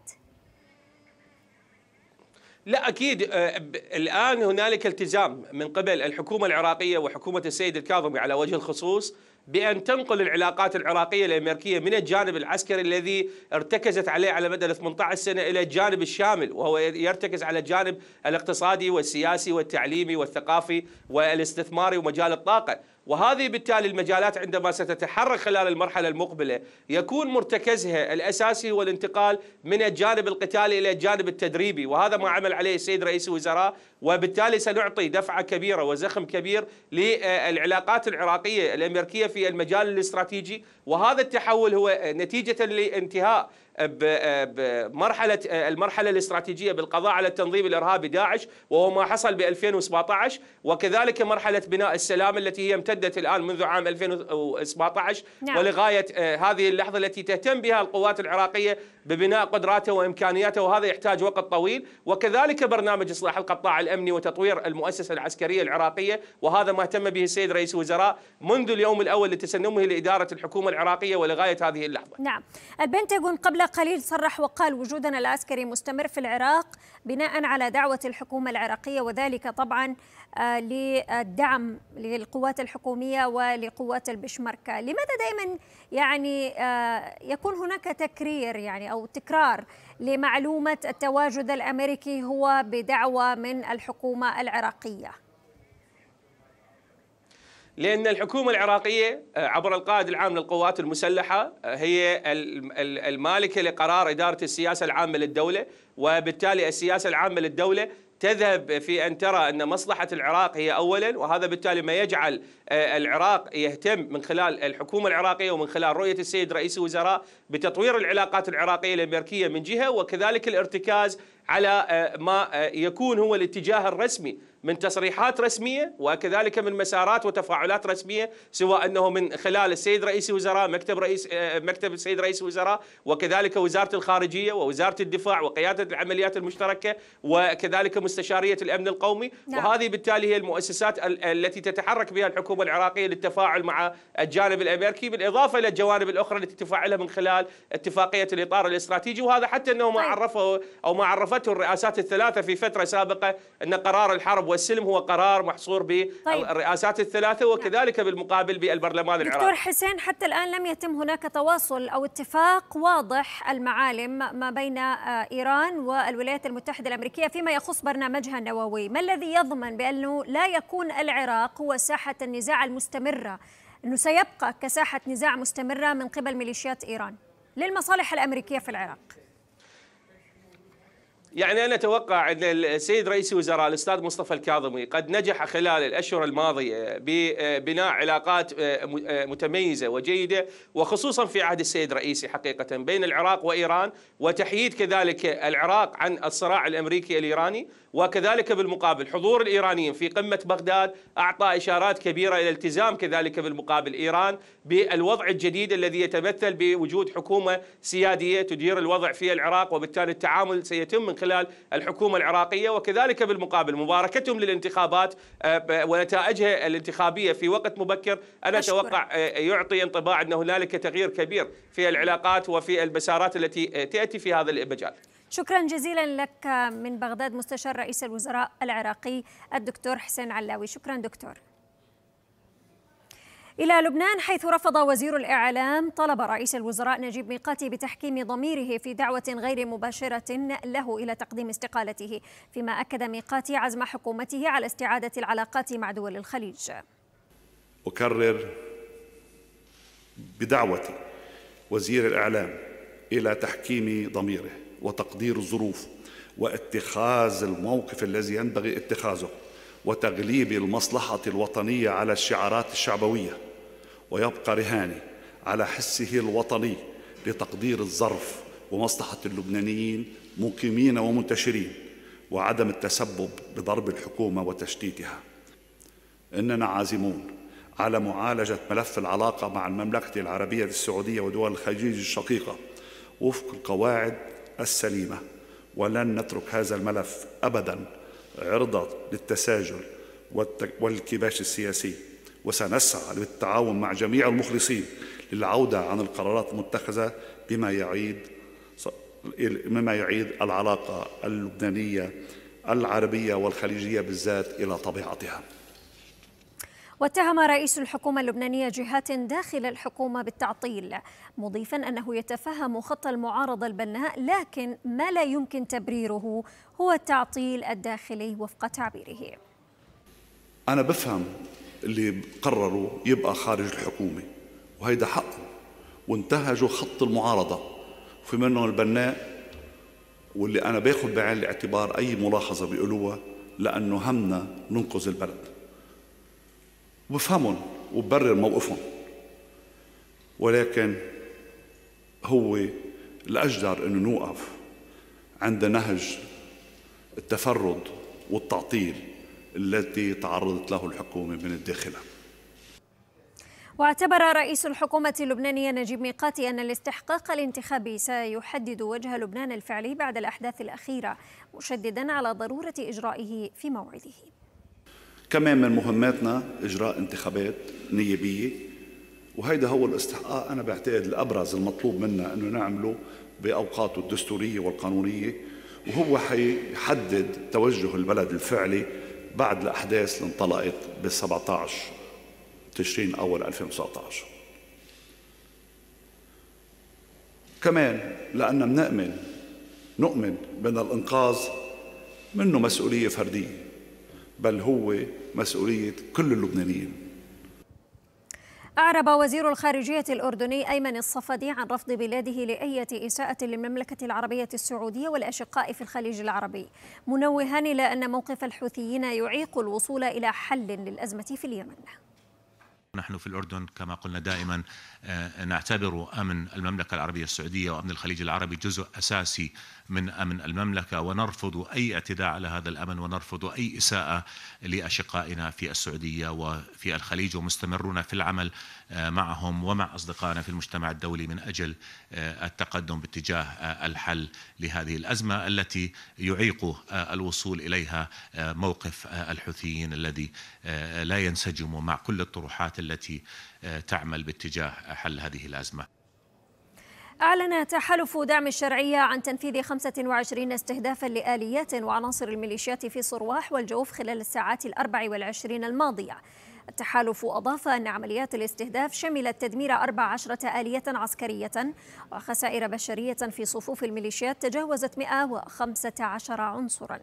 E: لا اكيد آه، الان هنالك التزام من قبل الحكومه العراقيه وحكومه السيد الكاظمي على وجه الخصوص بأن تنقل العلاقات العراقية الأمريكية من الجانب العسكري الذي ارتكزت عليه على مدى 18 سنة إلى الجانب الشامل وهو يرتكز على الجانب الاقتصادي والسياسي والتعليمي والثقافي والاستثماري ومجال الطاقة وهذه بالتالي المجالات عندما ستتحرك خلال المرحلة المقبلة يكون مرتكزها الأساسي هو الانتقال من الجانب القتالي إلى الجانب التدريبي وهذا ما عمل عليه السيد رئيس الوزراء وبالتالي سنعطي دفعة كبيرة وزخم كبير للعلاقات العراقية الأمريكية في المجال الاستراتيجي وهذا التحول هو نتيجة لانتهاء بمرحله المرحله الاستراتيجيه بالقضاء على التنظيم الارهابي داعش وهو ما حصل ب 2017 وكذلك مرحله بناء السلام التي هي امتدت الان منذ عام 2017 نعم. ولغايه آه، هذه اللحظه التي تهتم بها القوات العراقيه ببناء قدراته وامكانياته وهذا يحتاج وقت طويل وكذلك برنامج اصلاح القطاع الامني وتطوير المؤسسه العسكريه العراقيه وهذا ما اهتم به السيد رئيس الوزراء منذ اليوم الاول لتسنمه لاداره الحكومه العراقيه ولغايه هذه اللحظه.
A: نعم. البنتاغون قبل قليل صرح وقال وجودنا العسكري مستمر في العراق بناء على دعوة الحكومة العراقية وذلك طبعا آه، للدعم للقوات الحكومية ولقوات البشمركة لماذا دائما يعني آه، يكون هناك تكرير يعني أو تكرار لمعلومة التواجد الأمريكي هو بدعوة من الحكومة العراقية
E: لأن الحكومة العراقية آه، عبر القائد العام للقوات المسلحة آه، هي المالكة لقرار إدارة السياسة العامة للدولة وبالتالي السياسة العامة للدولة تذهب في ان ترى ان مصلحه العراق هي اولا وهذا بالتالي ما يجعل آه، العراق يهتم من خلال الحكومه العراقيه ومن خلال رؤيه السيد رئيس الوزراء بتطوير العلاقات العراقيه الامريكيه من جهه وكذلك الارتكاز على ما يكون هو الاتجاه الرسمي من تصريحات رسميه وكذلك من مسارات وتفاعلات رسميه سواء انه من خلال السيد رئيس الوزراء مكتب رئيس آه، مكتب السيد رئيس الوزراء وكذلك وزاره الخارجيه ووزاره الدفاع وقياده العمليات المشتركه وكذلك مستشاريه الامن القومي نعم. وهذه بالتالي هي المؤسسات التي تتحرك بها الحكومه العراقيه للتفاعل مع الجانب الامريكي بالاضافه الى الجوانب الاخرى التي تفعلها من خلال اتفاقيه الاطار الاستراتيجي وهذا حتى انه ما طيب. عرفه او ما عرفته الرئاسات الثلاثه في فتره سابقه ان قرار الحرب والسلم هو قرار محصور طيب. بالرئاسات طيب. الثلاثة نعم. وكذلك بالمقابل بالبرلمان العراقي دكتور
A: حسين حتى الآن لم يتم هناك تواصل أو اتفاق واضح المعالم ما بين آه، إيران والولايات المتحدة الأمريكية فيما يخص برنامجها النووي ما الذي يضمن بأنه لا يكون العراق هو ساحة النزاع المستمرة أنه سيبقى كساحة نزاع مستمرة من قبل ميليشيات إيران للمصالح الأمريكية في العراق
E: يعني أنا أتوقع أن السيد رئيس الوزراء الأستاذ مصطفى الكاظمي قد نجح خلال الأشهر الماضية ببناء علاقات آه، آه، متميزة وجيدة وخصوصا في عهد السيد رئيسي حقيقة بين العراق وإيران وتحييد كذلك العراق عن الصراع الأمريكي الإيراني وكذلك بالمقابل حضور الإيرانيين في قمة بغداد أعطى إشارات كبيرة إلى التزام كذلك بالمقابل إيران بالوضع الجديد الذي يتمثل بوجود حكومة سيادية تدير الوضع في العراق وبالتالي التعامل سيتم من خلال خلال الحكومة العراقية وكذلك بالمقابل مباركتهم للانتخابات آه، ونتائجها الانتخابية في وقت مبكر أنا أتوقع آه، يعطي انطباع أن هنالك تغيير كبير في العلاقات وفي المسارات التي آه، تأتي في هذا المجال
A: شكرا جزيلا لك من بغداد مستشار رئيس الوزراء العراقي الدكتور حسين علاوي شكرا دكتور إلى لبنان حيث رفض وزير الإعلام طلب رئيس الوزراء نجيب ميقاتي بتحكيم ضميره في دعوة غير مباشرة له إلى تقديم استقالته فيما أكد ميقاتي عزم حكومته على استعادة العلاقات مع دول الخليج
F: أكرر بدعوة وزير الإعلام إلى تحكيم ضميره وتقدير الظروف واتخاذ الموقف الذي ينبغي اتخاذه وتغليب المصلحة الوطنية على الشعارات الشعبوية ويبقى رهاني على حسه الوطني لتقدير الظرف ومصلحة اللبنانيين مقيمين ومنتشرين وعدم التسبب بضرب الحكومة وتشتيتها إننا عازمون على معالجة ملف العلاقة مع المملكة العربية السعودية ودول الخليج الشقيقة وفق القواعد السليمة ولن نترك هذا الملف أبداً عرضة للتساجل والكباش السياسي وسنسعى للتعاون مع جميع المخلصين للعودة عن القرارات المتخذة بما يعيد مما يعيد العلاقة اللبنانية العربية والخليجية بالذات إلى طبيعتها
A: واتهم رئيس الحكومة اللبنانية جهات داخل الحكومة بالتعطيل مضيفا أنه يتفهم خط المعارضة البناء لكن ما لا يمكن تبريره هو التعطيل الداخلي وفق تعبيره
F: أنا بفهم اللي قرروا يبقى خارج الحكومة وهيدا حقه وانتهجوا خط المعارضة في منهم البناء واللي أنا باخذ بعين الاعتبار أي ملاحظة بيقولوها لأنه همنا ننقذ البلد وبفهمهم وببرر موقفهم ولكن هو الأجدر أنه نوقف عند نهج التفرد والتعطيل التي تعرضت له الحكومة من الداخل.
A: واعتبر رئيس الحكومة اللبنانية نجيب ميقاتي أن الاستحقاق الانتخابي سيحدد وجه لبنان الفعلي بعد الأحداث الأخيرة مشددا على ضرورة إجرائه في موعده
F: كمان من مهماتنا إجراء انتخابات نيابية وهيدا هو الاستحقاق أنا بعتقد الأبرز المطلوب منا أنه نعمله بأوقاته الدستورية والقانونية وهو حيحدد توجه البلد الفعلي بعد الأحداث اللي انطلقت بال 17 تشرين أول 2019 كمان لأننا بنؤمن نؤمن بأن الإنقاذ منه مسؤولية فردية بل هو مسؤولية كل اللبنانيين
A: أعرب وزير الخارجية الأردني أيمن الصفدي عن رفض بلاده لأية إساءة للمملكة العربية السعودية والأشقاء في الخليج العربي منوها إلى أن موقف الحوثيين يعيق الوصول إلى حل للأزمة في اليمن
B: نحن في الأردن كما قلنا
C: دائما آه، نعتبر أمن المملكة العربية السعودية وأمن الخليج العربي جزء أساسي من أمن المملكة ونرفض أي اعتداء على هذا الأمن ونرفض أي إساءة
E: لأشقائنا في السعودية وفي الخليج ومستمرون في العمل آه، معهم ومع أصدقائنا في المجتمع الدولي من أجل آه، التقدم باتجاه آه، الحل لهذه الأزمة التي يعيق الوصول إليها موقف الحوثيين الذي لا ينسجم مع كل الطروحات التي تعمل باتجاه حل هذه الأزمة
A: أعلن تحالف دعم الشرعية عن تنفيذ 25 استهدافا لآليات وعناصر الميليشيات في صرواح والجوف خلال الساعات الأربع والعشرين الماضية التحالف أضاف أن عمليات الاستهداف شملت تدمير 14 آلية عسكرية وخسائر بشرية في صفوف الميليشيات تجاوزت 115 عنصرا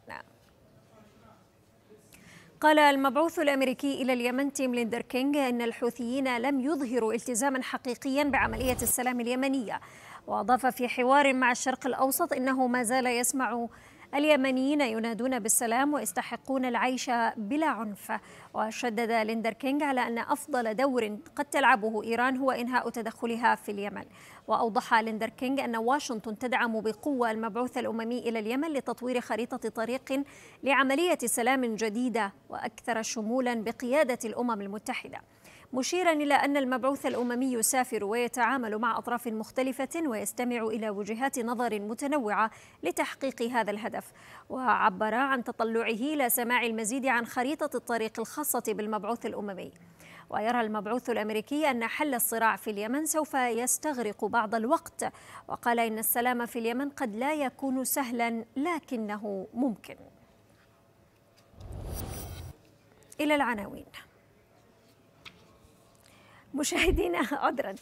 A: قال المبعوث الامريكي الى اليمن تيم ليندر كينغ ان الحوثيين لم يظهروا التزاما حقيقيا بعمليه السلام اليمنيه واضاف في حوار مع الشرق الاوسط انه ما زال يسمع اليمنيين ينادون بالسلام ويستحقون العيش بلا عنف وشدد ليندر كينغ على أن أفضل دور قد تلعبه إيران هو إنهاء تدخلها في اليمن وأوضح ليندر كينغ أن واشنطن تدعم بقوة المبعوث الأممي إلى اليمن لتطوير خريطة طريق لعملية سلام جديدة وأكثر شمولا بقيادة الأمم المتحدة مشيرا إلى أن المبعوث الأممي يسافر ويتعامل مع أطراف مختلفة ويستمع إلى وجهات نظر متنوعة لتحقيق هذا الهدف وعبر عن تطلعه إلى سماع المزيد عن خريطة الطريق الخاصة بالمبعوث الأممي ويرى المبعوث الامريكي ان حل الصراع في اليمن سوف يستغرق بعض الوقت وقال ان السلام في اليمن قد لا يكون سهلا لكنه ممكن الى العناوين مشاهدينا عذرا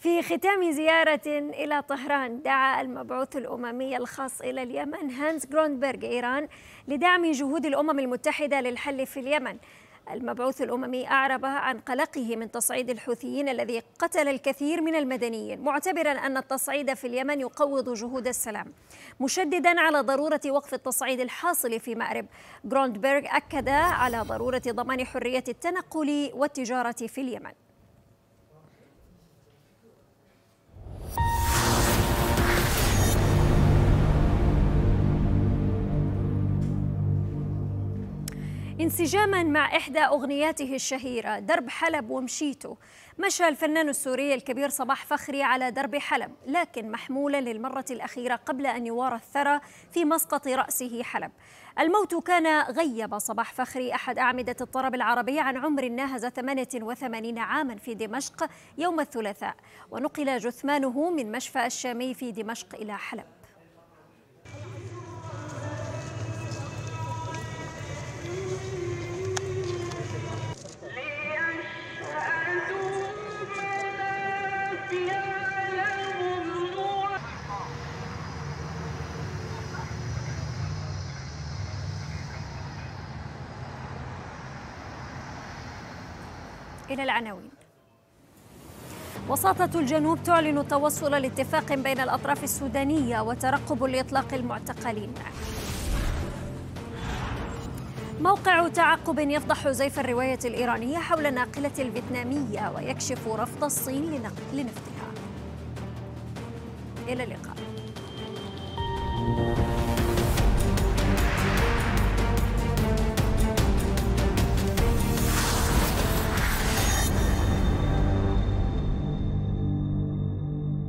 A: في ختام زيارة إلى طهران دعا المبعوث الأممي الخاص إلى اليمن هانس جروندبرغ إيران لدعم جهود الأمم المتحدة للحل في اليمن المبعوث الأممي أعرب عن قلقه من تصعيد الحوثيين الذي قتل الكثير من المدنيين معتبرا أن التصعيد في اليمن يقوض جهود السلام مشددا على ضرورة وقف التصعيد الحاصل في مأرب جروندبرغ أكد على ضرورة ضمان حرية التنقل والتجارة في اليمن انسجاما مع إحدى أغنياته الشهيرة درب حلب ومشيته مشى الفنان السوري الكبير صباح فخري على درب حلب لكن محمولا للمرة الأخيرة قبل أن يوارى الثرى في مسقط رأسه حلب الموت كان غيب صباح فخري أحد أعمدة الطرب العربي عن عمر ناهز 88 عاما في دمشق يوم الثلاثاء ونقل جثمانه من مشفى الشامي في دمشق إلى حلب إلى العناوين وساطة الجنوب تعلن التوصل لاتفاق بين الأطراف السودانية وترقب لإطلاق المعتقلين موقع تعقب يفضح زيف الرواية الإيرانية حول ناقلة الفيتنامية ويكشف رفض الصين لنفطها إلى اللقاء